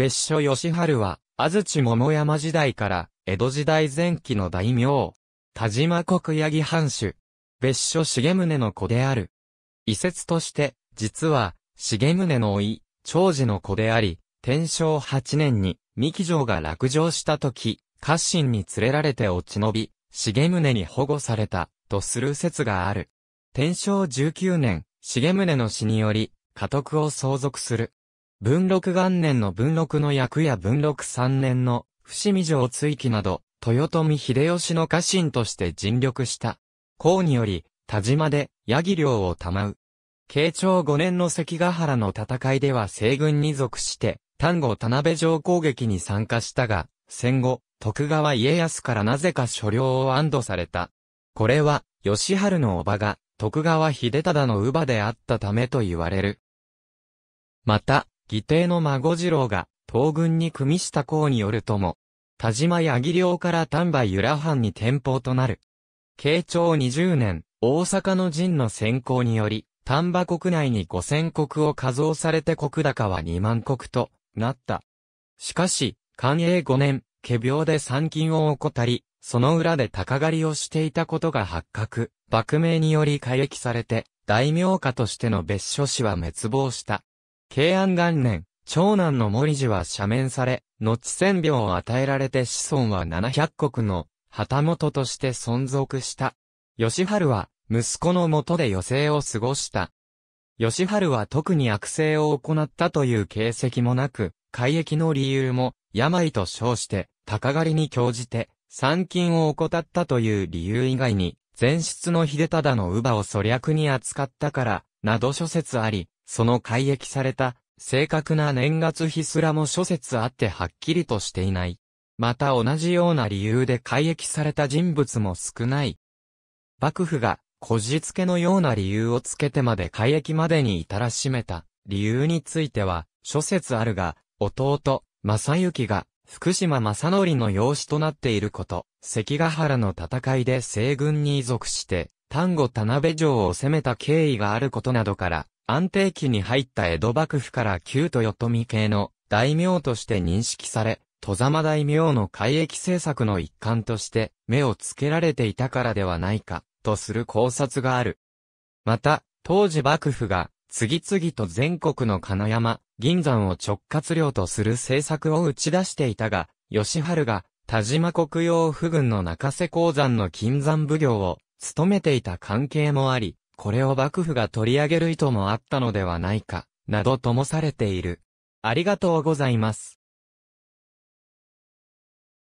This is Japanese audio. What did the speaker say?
別所義春は、安土桃山時代から、江戸時代前期の大名。田島国八木藩主。別所重宗の子である。遺説として、実は、重宗の甥、い、長寿の子であり、天正8年に、三木城が落城した時、家臣に連れられて落ち延び、重宗に保護された、とする説がある。天正19年、重宗の死により、家督を相続する。文禄元年の文禄の役や文禄三年の伏見城追記など、豊臣秀吉の家臣として尽力した。公により、田島で、ヤギ領を賜う。慶長五年の関ヶ原の戦いでは西軍に属して、丹後田辺城攻撃に参加したが、戦後、徳川家康からなぜか所領を安堵された。これは、吉春の叔母が、徳川秀忠の乳母であったためと言われる。また、義弟の孫次郎が、東軍に組みした功によるとも、田島八木領から丹波由良藩に転向となる。慶長20年、大阪の陣の先行により、丹波国内に5000国を加増されて国高は2万国となった。しかし、寛永5年、仮病で参勤を怠り、その裏で鷹狩りをしていたことが発覚、幕命により改役されて、大名家としての別所氏は滅亡した。慶安元年、長男の森氏は赦免され、後千病を与えられて子孫は700国の旗本として存続した。吉春は、息子のもとで余生を過ごした。吉春は特に悪性を行ったという形跡もなく、改役の理由も、病と称して、鷹狩りに興じて、参勤を怠ったという理由以外に、前室の秀忠の乳母を粗略に扱ったから、など諸説あり、その改易された、正確な年月日すらも諸説あってはっきりとしていない。また同じような理由で改易された人物も少ない。幕府が、こじつけのような理由をつけてまで改易までに至らしめた、理由については、諸説あるが、弟、正幸が、福島正則の養子となっていること、関ヶ原の戦いで西軍に属して、丹後田辺城を攻めた経緯があることなどから、安定期に入った江戸幕府から旧豊臣系の大名として認識され、戸様大名の改易政策の一環として目をつけられていたからではないか、とする考察がある。また、当時幕府が次々と全国の金山、銀山を直轄領とする政策を打ち出していたが、吉春が田島国用府軍の中瀬鉱山の金山奉行を務めていた関係もあり、これを幕府が取り上げる意図もあったのではないか、などともされている。ありがとうございます。